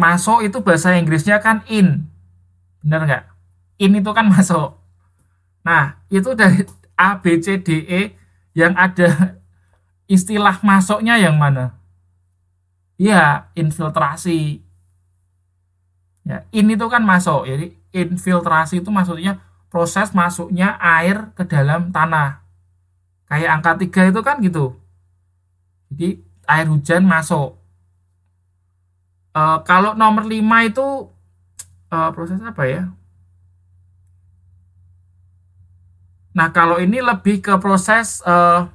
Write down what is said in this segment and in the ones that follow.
masuk itu bahasa Inggrisnya kan in bener nggak in itu kan masuk nah itu dari A B C D E yang ada istilah masuknya yang mana ya infiltrasi ya in itu kan masuk jadi infiltrasi itu maksudnya proses masuknya air ke dalam tanah kayak angka tiga itu kan gitu jadi air hujan masuk Eh, kalau nomor 5 itu uh, proses apa ya? Nah, kalau ini lebih ke proses uh,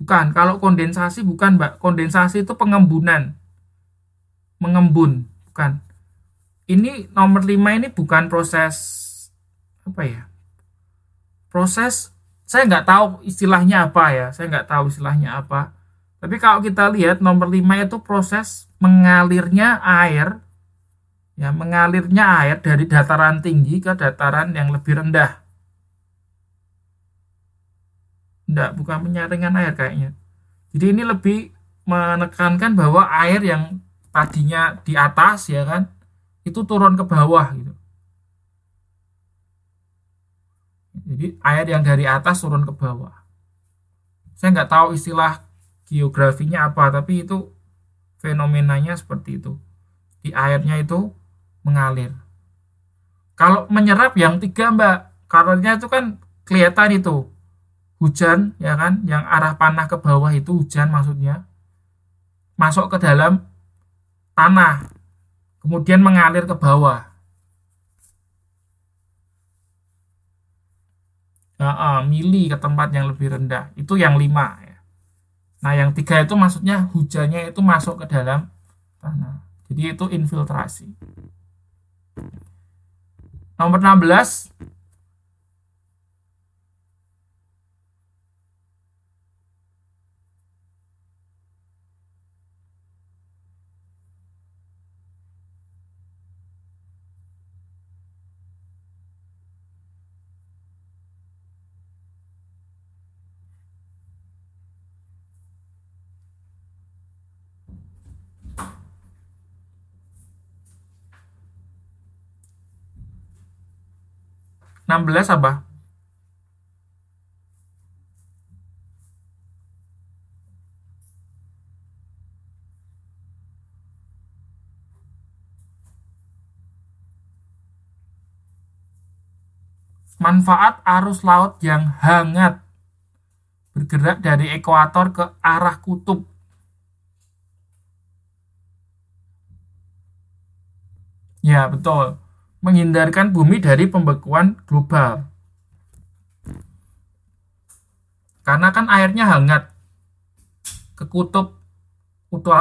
bukan, kalau kondensasi bukan, Mbak. Kondensasi itu pengembunan. Mengembun, bukan. Ini nomor 5 ini bukan proses apa ya? Proses saya nggak tahu istilahnya apa ya. Saya nggak tahu istilahnya apa tapi kalau kita lihat nomor 5 itu proses mengalirnya air ya mengalirnya air dari dataran tinggi ke dataran yang lebih rendah. Enggak, bukan menyaringkan air kayaknya. Jadi ini lebih menekankan bahwa air yang tadinya di atas ya kan itu turun ke bawah gitu. Jadi air yang dari atas turun ke bawah. Saya nggak tahu istilah geografinya apa tapi itu fenomenanya seperti itu di airnya itu mengalir kalau menyerap yang tiga mbak karena itu kan kelihatan itu hujan ya kan yang arah panah ke bawah itu hujan maksudnya masuk ke dalam tanah kemudian mengalir ke bawah nah, uh, mili ke tempat yang lebih rendah itu yang lima Nah, yang tiga itu maksudnya hujannya itu masuk ke dalam tanah. Jadi itu infiltrasi. Nomor 16 16 apa? manfaat arus laut yang hangat bergerak dari ekuator ke arah kutub. Ya, betul menghindarkan bumi dari pembekuan global. Karena kan airnya hangat ke kutub ke,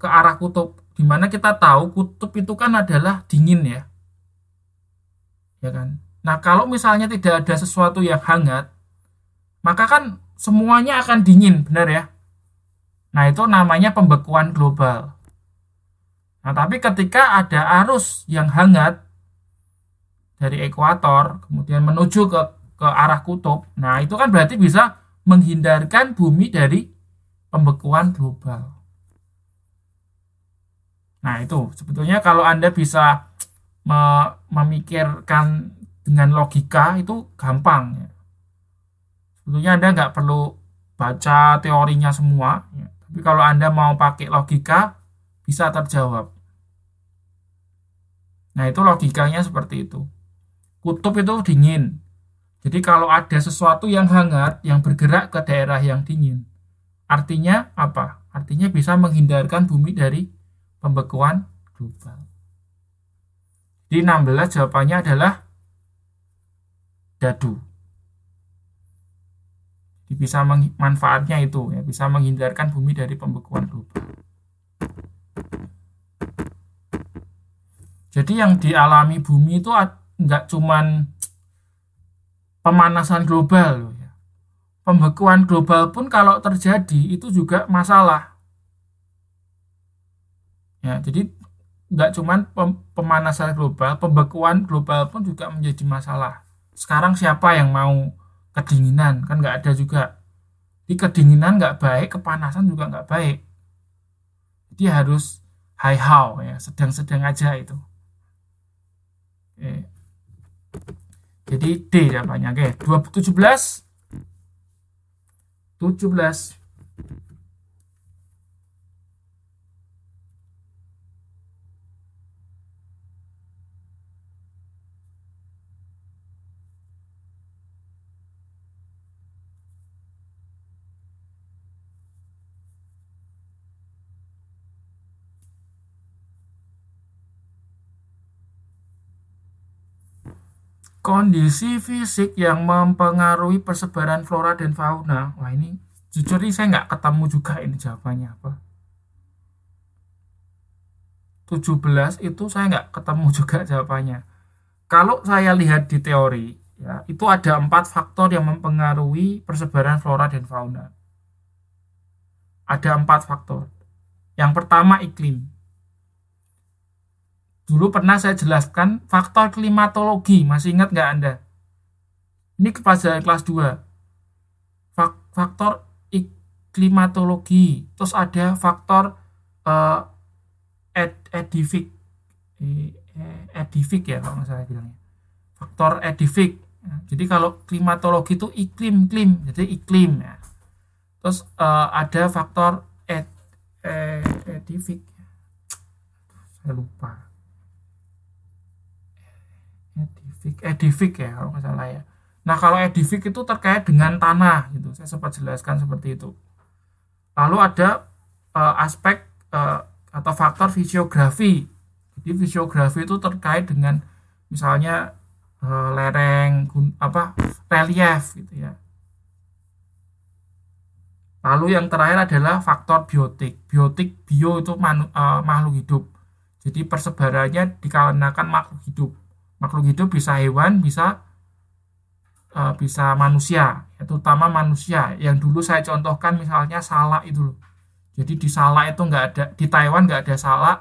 ke arah kutub dimana kita tahu kutub itu kan adalah dingin ya. Ya kan? Nah, kalau misalnya tidak ada sesuatu yang hangat, maka kan semuanya akan dingin, benar ya? Nah, itu namanya pembekuan global. Nah, tapi ketika ada arus yang hangat, dari ekuator kemudian menuju ke ke arah kutub. Nah, itu kan berarti bisa menghindarkan bumi dari pembekuan global. Nah, itu sebetulnya kalau Anda bisa memikirkan dengan logika itu gampang. ya. Sebetulnya Anda nggak perlu baca teorinya semua, ya. tapi kalau Anda mau pakai logika bisa terjawab. Nah, itu logikanya seperti itu. Kutub itu dingin. Jadi kalau ada sesuatu yang hangat yang bergerak ke daerah yang dingin, artinya apa? Artinya bisa menghindarkan bumi dari pembekuan global. Di 16 jawabannya adalah dadu. Jadi bisa manfaatnya itu ya, bisa menghindarkan bumi dari pembekuan global. Jadi yang dialami bumi itu nggak cuman pemanasan global loh ya. Pembekuan global pun kalau terjadi itu juga masalah. Ya, jadi nggak cuman pemanasan global, pembekuan global pun juga menjadi masalah. Sekarang siapa yang mau kedinginan? Kan nggak ada juga. Di kedinginan nggak baik, kepanasan juga nggak baik. Jadi harus high how ya, sedang-sedang aja itu. Oke. Jadi D jawabannya. Oke, 17 17 kondisi fisik yang mempengaruhi persebaran flora dan fauna. Wah ini jujur ini saya nggak ketemu juga ini jawabannya apa. 17 itu saya nggak ketemu juga jawabannya. Kalau saya lihat di teori, ya, itu ada empat faktor yang mempengaruhi persebaran flora dan fauna. Ada empat faktor. Yang pertama iklim. Dulu pernah saya jelaskan faktor klimatologi, masih ingat nggak Anda? Ini kepada kelas 2. Faktor klimatologi, terus ada faktor uh, ed edifik, e, edifik ya kalau saya bilangnya. Faktor edifik. Nah, jadi kalau klimatologi itu iklim, klim, jadi iklim ya. Terus uh, ada faktor ed, ed edifik. Saya lupa Edific edific ya kalau nggak salah ya. Nah kalau edific itu terkait dengan tanah gitu, saya sempat jelaskan seperti itu. Lalu ada uh, aspek uh, atau faktor fisiografi. Jadi fisiografi itu terkait dengan misalnya uh, lereng gun, apa relief gitu ya. Lalu yang terakhir adalah faktor biotik. Biotik bio itu manu, uh, makhluk hidup. Jadi persebarannya dikarenakan makhluk hidup makhluk hidup bisa hewan bisa uh, bisa manusia ya, terutama manusia yang dulu saya contohkan misalnya salak itu loh jadi di salak itu nggak ada di Taiwan nggak ada salak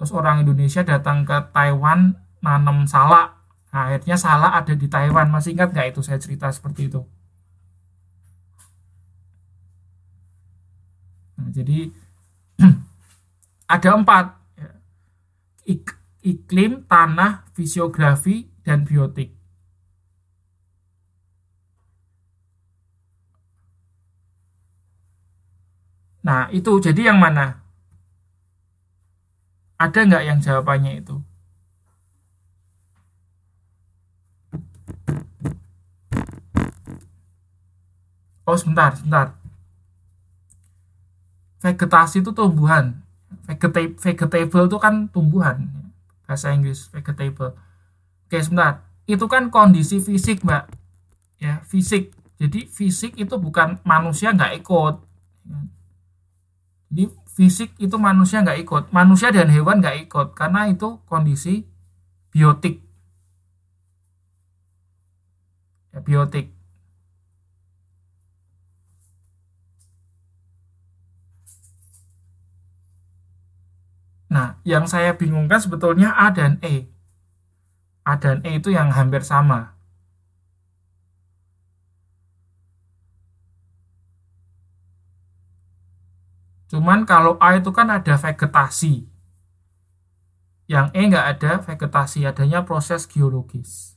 terus orang Indonesia datang ke Taiwan nanam salak nah, akhirnya salak ada di Taiwan masih ingat nggak itu saya cerita seperti itu nah, jadi ada empat ya iklim, tanah, fisiografi, dan biotik. Nah, itu jadi yang mana? Ada nggak yang jawabannya itu? Oh, sebentar, sebentar. Vegetasi itu tumbuhan. vegetable itu kan tumbuhan bahasa Inggris vegetable oke sebentar itu kan kondisi fisik mbak ya fisik jadi fisik itu bukan manusia nggak ikut di fisik itu manusia nggak ikut manusia dan hewan nggak ikut karena itu kondisi biotik ya, biotik Nah, yang saya bingungkan sebetulnya A dan E. A dan E itu yang hampir sama. Cuman kalau A itu kan ada vegetasi. Yang E nggak ada vegetasi, adanya proses geologis.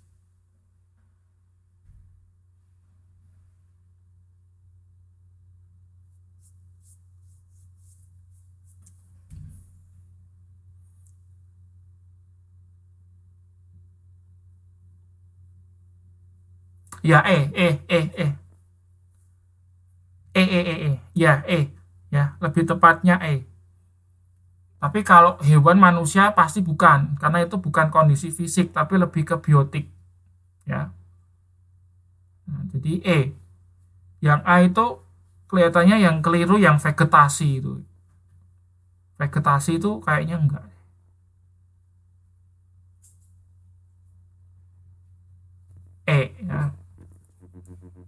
Ya, E, E, E, E. E, E, E, E. Ya, E. Ya, lebih tepatnya E. Tapi kalau hewan manusia pasti bukan, karena itu bukan kondisi fisik, tapi lebih ke biotik. Ya. Nah, jadi E. Yang A itu kelihatannya yang keliru yang vegetasi itu. Vegetasi itu kayaknya enggak.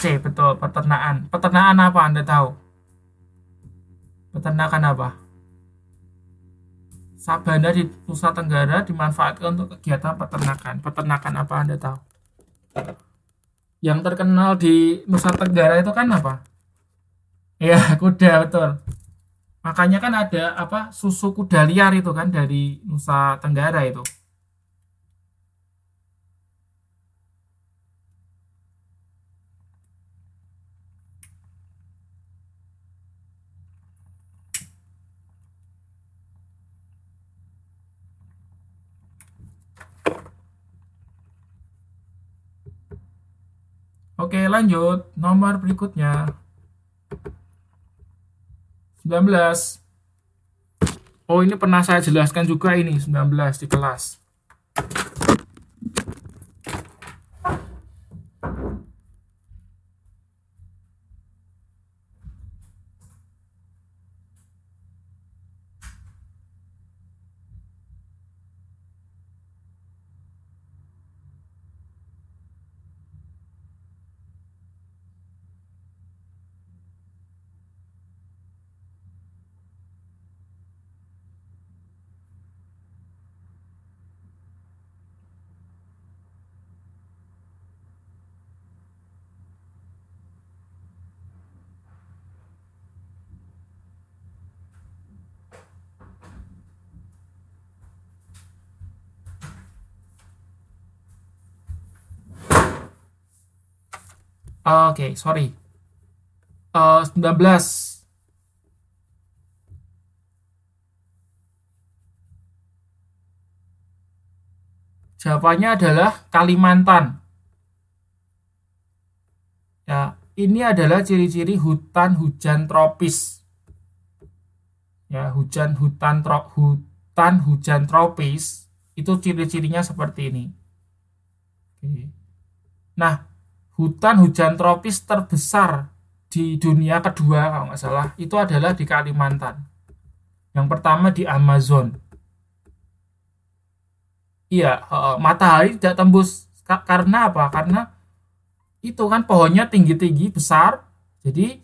C betul peternakan peternakan apa anda tahu peternakan apa sabana di Nusa Tenggara dimanfaatkan untuk kegiatan peternakan peternakan apa anda tahu yang terkenal di Nusa Tenggara itu kan apa ya kuda betul makanya kan ada apa susu kuda liar itu kan dari Nusa Tenggara itu lanjut. Nomor berikutnya. 19. Oh, ini pernah saya jelaskan juga ini 19 di kelas. Ah, oke okay, sorry uh, ah, 19 Jawabannya adalah Kalimantan. Ya, ini adalah ciri-ciri hutan hujan tropis. Ya, hujan hutan tro, hutan hujan tropis itu ciri-cirinya seperti ini. Oke. Nah, hutan hujan tropis terbesar di dunia kedua kalau nggak salah itu adalah di Kalimantan. Yang pertama di Amazon. Iya, uh, matahari tidak tembus karena apa? Karena itu kan pohonnya tinggi-tinggi besar, jadi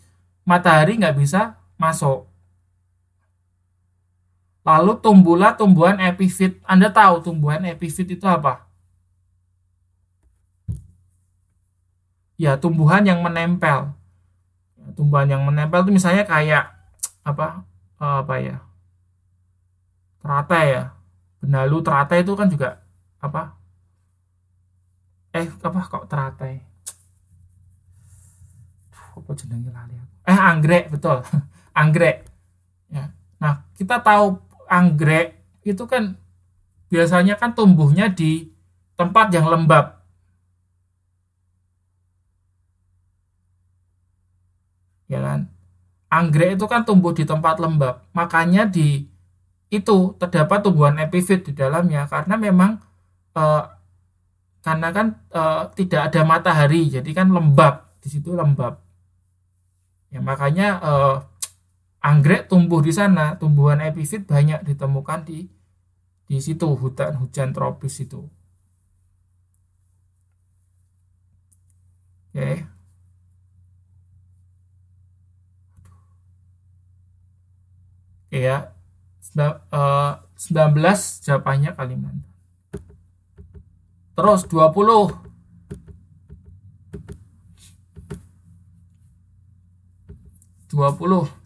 matahari nggak bisa masuk. Lalu tumbuhlah tumbuhan epifit. Anda tahu tumbuhan epifit itu apa? ya tumbuhan yang menempel ya, tumbuhan yang menempel itu misalnya kayak apa eh, apa ya teratai ya benalu teratai itu kan juga apa eh apa kok teratai apa lali eh anggrek betul anggrek ya nah kita tahu anggrek itu kan biasanya kan tumbuhnya di tempat yang lembab anggrek itu kan tumbuh di tempat lembab. Makanya di itu terdapat tumbuhan epifit di dalamnya karena memang e, karena kan e, tidak ada matahari, jadi kan lembab di situ lembab. Ya makanya e, anggrek tumbuh di sana, tumbuhan epifit banyak ditemukan di di situ hutan hujan tropis itu. Oke. Okay. ya. 19 jawabannya Kalimantan. Terus 20 20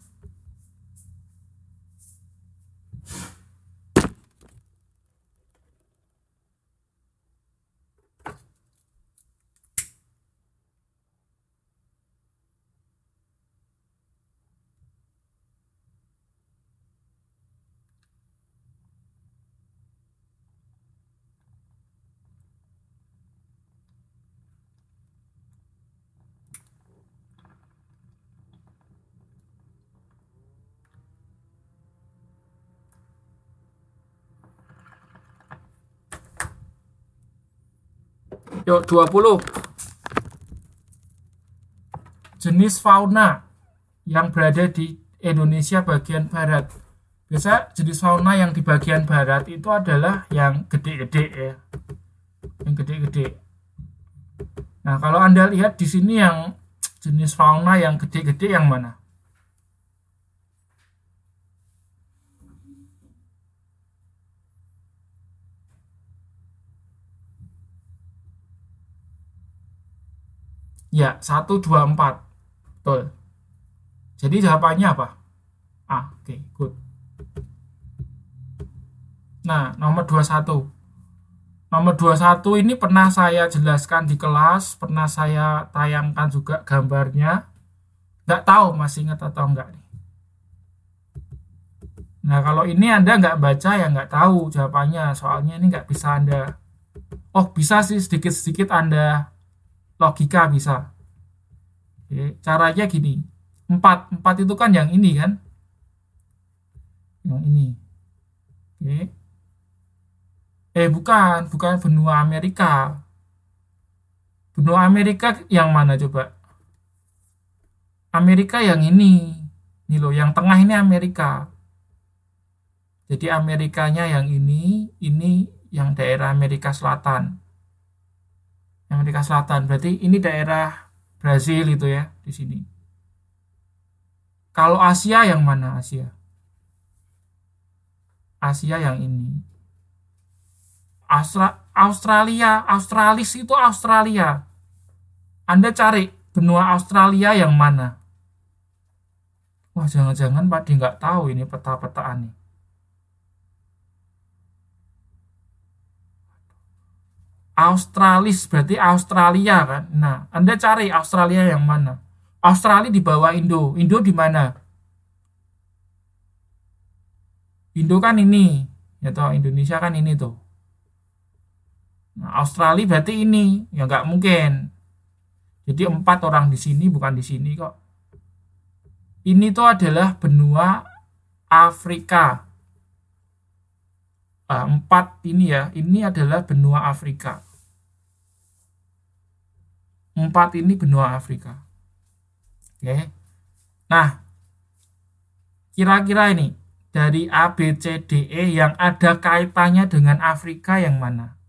Yuk 20 Jenis fauna yang berada di Indonesia bagian barat bisa jenis fauna yang di bagian barat itu adalah yang gede-gede ya Yang gede-gede Nah kalau Anda lihat di sini yang jenis fauna yang gede-gede yang mana? Ya, 1, 2, 4. Betul. Jadi jawabannya apa? A. Ah, Oke, okay, good. Nah, nomor 21. Nomor 21 ini pernah saya jelaskan di kelas, pernah saya tayangkan juga gambarnya. Nggak tahu masih ingat atau enggak Nah, kalau ini Anda nggak baca ya nggak tahu jawabannya, soalnya ini nggak bisa Anda. Oh, bisa sih sedikit-sedikit Anda logika bisa. Oke, caranya gini. 4, 4 itu kan yang ini kan. Yang ini. Oke. Eh bukan, bukan benua Amerika. Benua Amerika yang mana coba? Amerika yang ini. Ini loh, yang tengah ini Amerika. Jadi Amerikanya yang ini, ini yang daerah Amerika Selatan yang Amerika Selatan. Berarti ini daerah Brazil itu ya di sini. Kalau Asia yang mana Asia? Asia yang ini. Astra Australia, Australis itu Australia. Anda cari benua Australia yang mana? Wah, jangan-jangan Pak Di nggak tahu ini peta-petaan nih. Australis berarti Australia kan. Nah, Anda cari Australia yang mana? Australia di bawah Indo. Indo di mana? Indo kan ini, ya toh Indonesia kan ini tuh. Nah, Australia berarti ini, ya nggak mungkin. Jadi empat orang di sini bukan di sini kok. Ini tuh adalah benua Afrika empat ini ya, ini adalah benua Afrika. Empat ini benua Afrika. Oke. Nah, kira-kira ini dari A, B, C, D, E yang ada kaitannya dengan Afrika yang mana?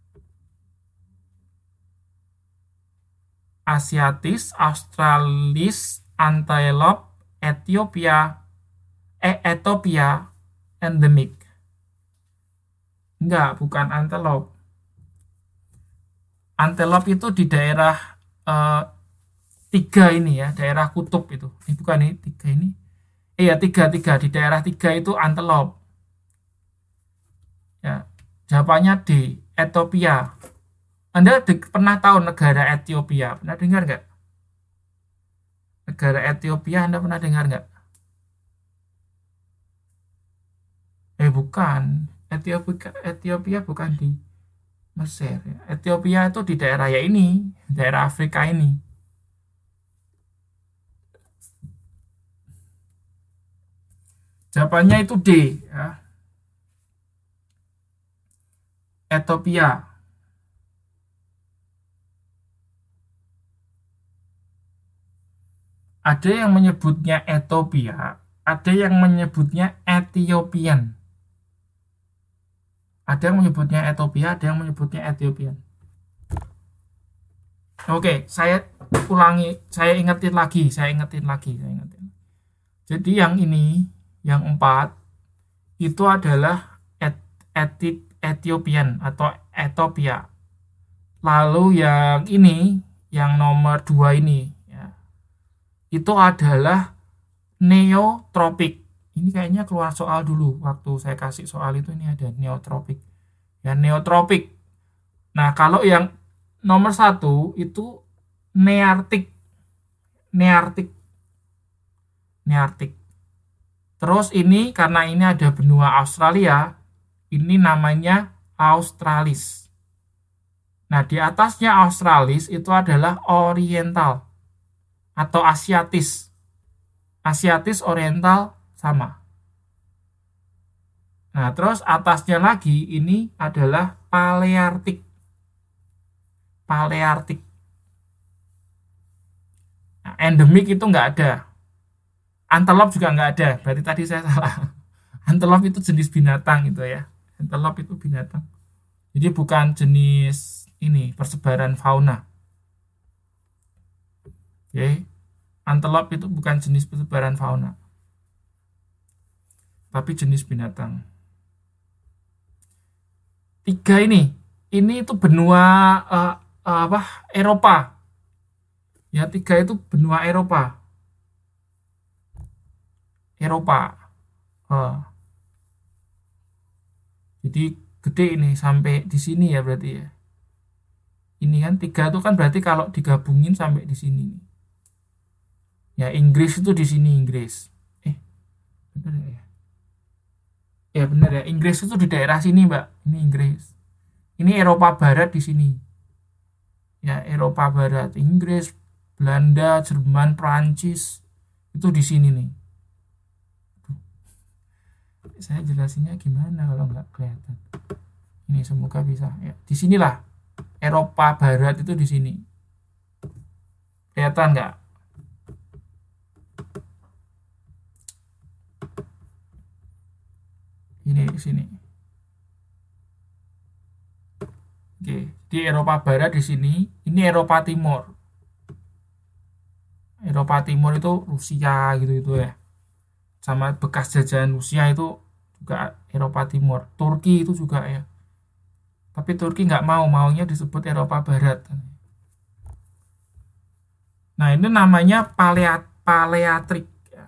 Asiatis, Australis, Antelope, Ethiopia, etopia eh, Ethiopia, endemik. Enggak, bukan antelop. Antelop itu di daerah eh, tiga ini ya, daerah kutub itu. Ini bukan ini tiga ini. Iya eh, tiga tiga di daerah tiga itu antelop. Ya, jawabannya di Ethiopia. Anda pernah tahu negara Ethiopia? Pernah dengar nggak? Negara Ethiopia Anda pernah dengar nggak? Eh bukan, Ethiopia Ethiopia bukan di Mesir ya. Ethiopia itu di daerah ya ini daerah Afrika ini jawabannya itu D ya. Ethiopia ada yang menyebutnya Ethiopia, ada yang menyebutnya Ethiopian. Ada yang menyebutnya Ethiopia, ada yang menyebutnya Ethiopian. Oke, saya ulangi, saya ingetin lagi, saya ingetin lagi, saya ingetin. Jadi yang ini, yang empat, itu adalah et, Ethiopian atau Ethiopia. Lalu yang ini, yang nomor dua ini, ya, itu adalah neotropik ini kayaknya keluar soal dulu waktu saya kasih soal itu ini ada neotropik ya neotropik nah kalau yang nomor satu itu neartik neartik neartik terus ini karena ini ada benua Australia ini namanya Australis nah di atasnya Australis itu adalah Oriental atau Asiatis Asiatis Oriental sama. Nah, terus atasnya lagi ini adalah paleartik. Paleartik. Nah, endemik itu nggak ada. Antelop juga nggak ada. Berarti tadi saya salah. Antelop itu jenis binatang gitu ya. Antelop itu binatang. Jadi bukan jenis ini persebaran fauna. Oke. Antelop itu bukan jenis persebaran fauna tapi jenis binatang. Tiga ini, ini itu benua uh, uh, apa? Eropa. Ya, tiga itu benua Eropa. Eropa. Uh. Jadi gede ini sampai di sini ya berarti ya. Ini kan tiga itu kan berarti kalau digabungin sampai di sini. Ya Inggris itu di sini Inggris. Eh, bener ya? ya benar ya Inggris itu di daerah sini mbak ini Inggris ini Eropa Barat di sini ya Eropa Barat Inggris Belanda Jerman Prancis itu di sini nih saya jelasinnya gimana kalau nggak kelihatan ini semoga bisa ya di sinilah Eropa Barat itu di sini kelihatan nggak ini di sini oke di Eropa Barat di sini ini Eropa Timur Eropa Timur itu Rusia gitu itu ya sama bekas jajahan Rusia itu juga Eropa Timur Turki itu juga ya tapi Turki nggak mau maunya disebut Eropa Barat nah ini namanya paleat paleatrik ya.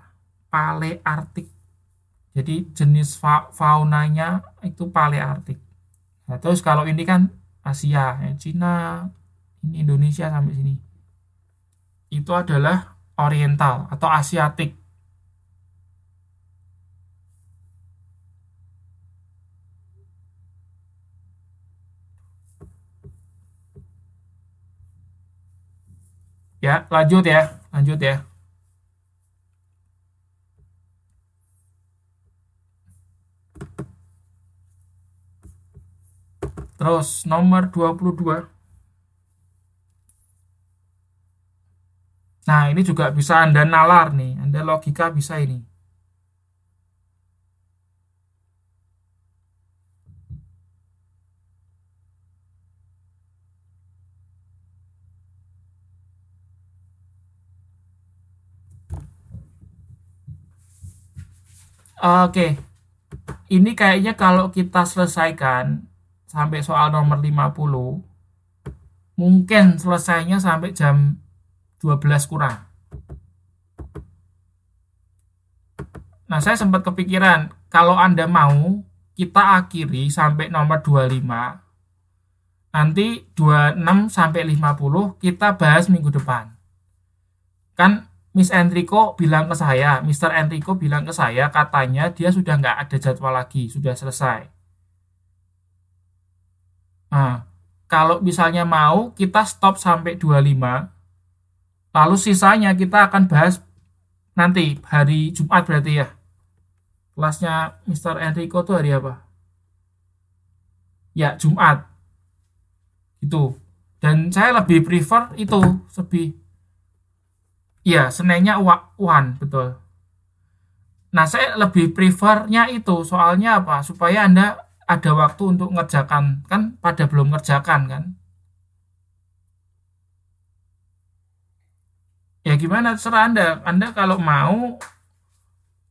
paleartik jadi jenis fa faunanya itu paleartik. Nah, terus kalau ini kan Asia, ya, Cina, ini Indonesia sampai sini. Itu adalah oriental atau asiatik. Ya, lanjut ya, lanjut ya. Terus nomor 22. Nah, ini juga bisa Anda nalar nih, Anda logika bisa ini. Oke, ini kayaknya kalau kita selesaikan, sampai soal nomor 50 mungkin selesainya sampai jam 12 kurang. Nah, saya sempat kepikiran kalau Anda mau kita akhiri sampai nomor 25. Nanti 26 sampai 50 kita bahas minggu depan. Kan Miss Enrico bilang ke saya, Mr. Enrico bilang ke saya katanya dia sudah nggak ada jadwal lagi, sudah selesai. Nah, kalau misalnya mau kita stop sampai 25, lalu sisanya kita akan bahas nanti hari Jumat berarti ya. Kelasnya Mr. Enrico tuh hari apa? Ya, Jumat. Itu. Dan saya lebih prefer itu lebih Iya, senenya uan, betul. Nah, saya lebih prefernya itu, soalnya apa? Supaya Anda ada waktu untuk ngerjakan kan pada belum ngerjakan kan ya gimana serah anda anda kalau mau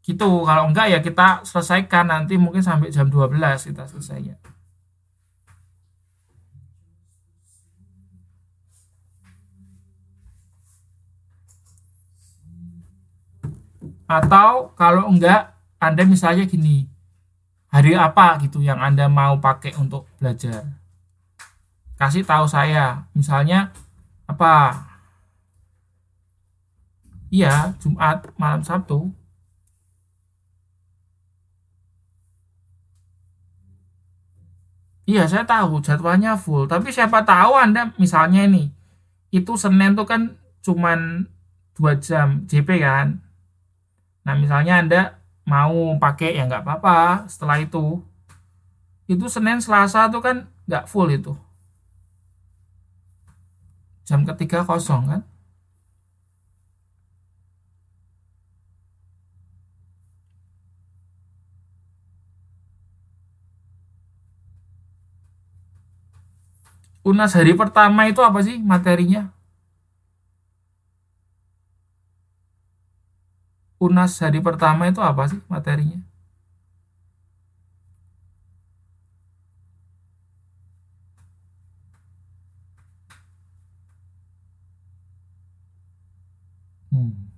gitu kalau enggak ya kita selesaikan nanti mungkin sampai jam 12 kita selesai ya atau kalau enggak anda misalnya gini hari apa gitu yang Anda mau pakai untuk belajar. Kasih tahu saya, misalnya apa? Iya, Jumat malam Sabtu. Iya, saya tahu jadwalnya full, tapi siapa tahu Anda misalnya ini itu Senin tuh kan cuman 2 jam JP kan. Nah, misalnya Anda mau pakai ya nggak apa-apa setelah itu itu Senin Selasa tuh kan nggak full itu jam ketiga kosong kan UNAS hari pertama itu apa sih materinya? UNAS hari pertama itu apa sih materinya? Hmm.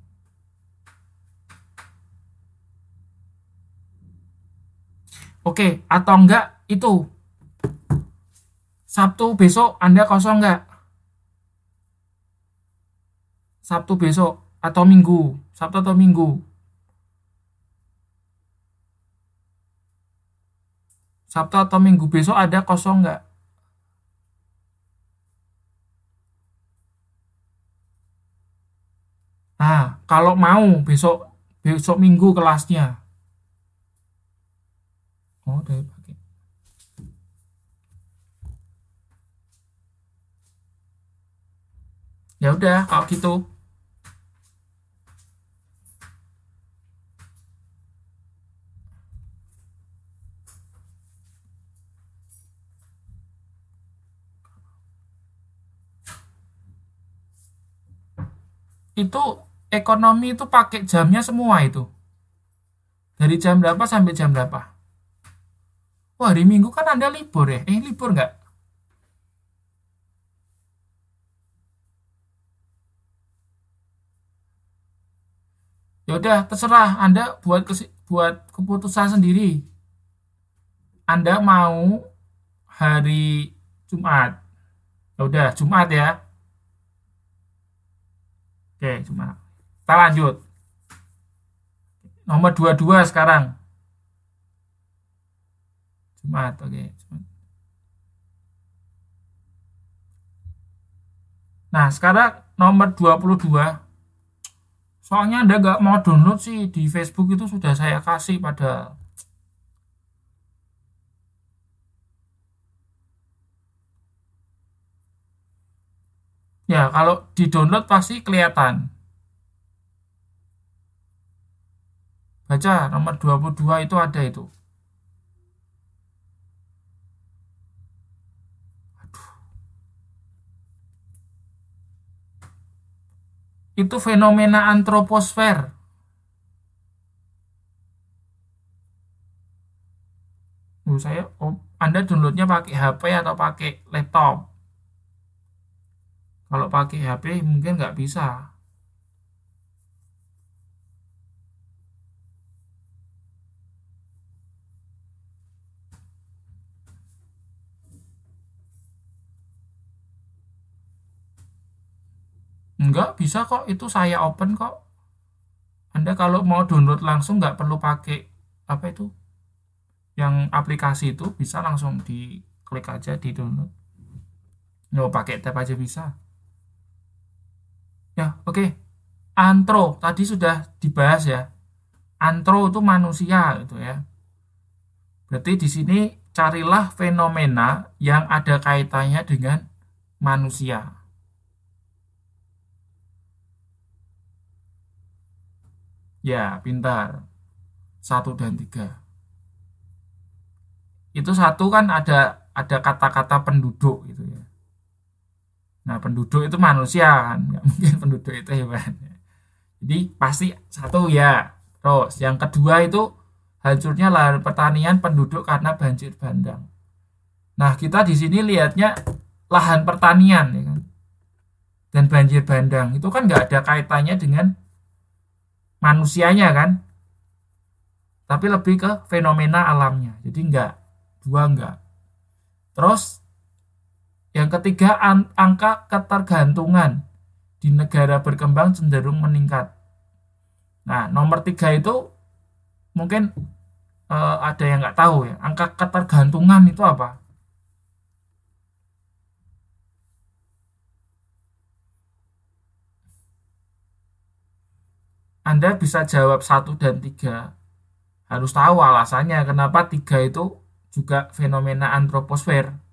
Oke, atau enggak itu Sabtu besok Anda kosong enggak? Sabtu besok atau minggu sabtu atau minggu sabtu atau minggu besok ada kosong nggak nah kalau mau besok besok minggu kelasnya oh dari pagi ya udah kalau gitu itu ekonomi itu pakai jamnya semua itu. Dari jam berapa sampai jam berapa? Wah, hari Minggu kan Anda libur ya? Eh, libur nggak? Yaudah, terserah Anda buat buat keputusan sendiri. Anda mau hari Jumat. Yaudah, Jumat ya. Oke, cuma kita lanjut. Nomor 22 sekarang. Jumat, oke. Nah, sekarang nomor 22. Soalnya Anda nggak mau download sih, di Facebook itu sudah saya kasih pada Ya, kalau di-download pasti kelihatan. Baca nomor 22 itu ada itu. Itu fenomena antroposfer. Menurut saya, oh, Anda downloadnya pakai HP atau pakai laptop. Kalau pakai HP mungkin nggak bisa. Enggak, bisa kok. Itu saya open kok. Anda kalau mau download langsung nggak perlu pakai apa itu yang aplikasi itu bisa langsung diklik aja di download. Nggak pakai tab aja bisa. Ya, oke. Okay. Antro tadi sudah dibahas ya. Antro itu manusia gitu ya. Berarti di sini carilah fenomena yang ada kaitannya dengan manusia. Ya, pintar. Satu dan tiga. Itu satu kan ada ada kata-kata penduduk gitu ya. Nah penduduk itu manusia kan, nggak mungkin penduduk itu hewan. Jadi pasti satu ya. Terus yang kedua itu hancurnya lahan pertanian penduduk karena banjir bandang. Nah kita di sini lihatnya lahan pertanian ya kan. Dan banjir bandang itu kan nggak ada kaitannya dengan manusianya kan. Tapi lebih ke fenomena alamnya. Jadi nggak dua nggak. Terus yang ketiga, angka ketergantungan di negara berkembang cenderung meningkat. Nah, nomor tiga itu mungkin e, ada yang nggak tahu ya. Angka ketergantungan itu apa? Anda bisa jawab satu dan tiga. Harus tahu alasannya kenapa tiga itu juga fenomena antroposfer.